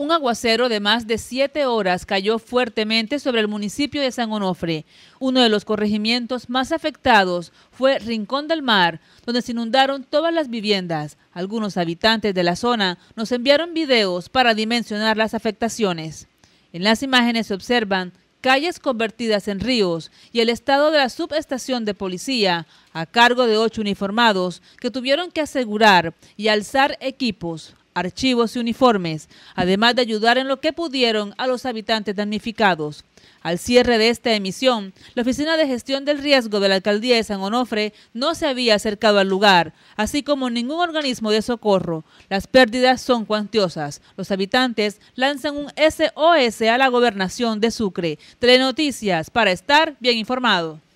Un aguacero de más de siete horas cayó fuertemente sobre el municipio de San Onofre. Uno de los corregimientos más afectados fue Rincón del Mar, donde se inundaron todas las viviendas. Algunos habitantes de la zona nos enviaron videos para dimensionar las afectaciones. En las imágenes se observan calles convertidas en ríos y el estado de la subestación de policía a cargo de ocho uniformados que tuvieron que asegurar y alzar equipos archivos y uniformes, además de ayudar en lo que pudieron a los habitantes damnificados. Al cierre de esta emisión, la Oficina de Gestión del Riesgo de la Alcaldía de San Onofre no se había acercado al lugar, así como ningún organismo de socorro. Las pérdidas son cuantiosas. Los habitantes lanzan un SOS a la gobernación de Sucre. Telenoticias para estar bien informado.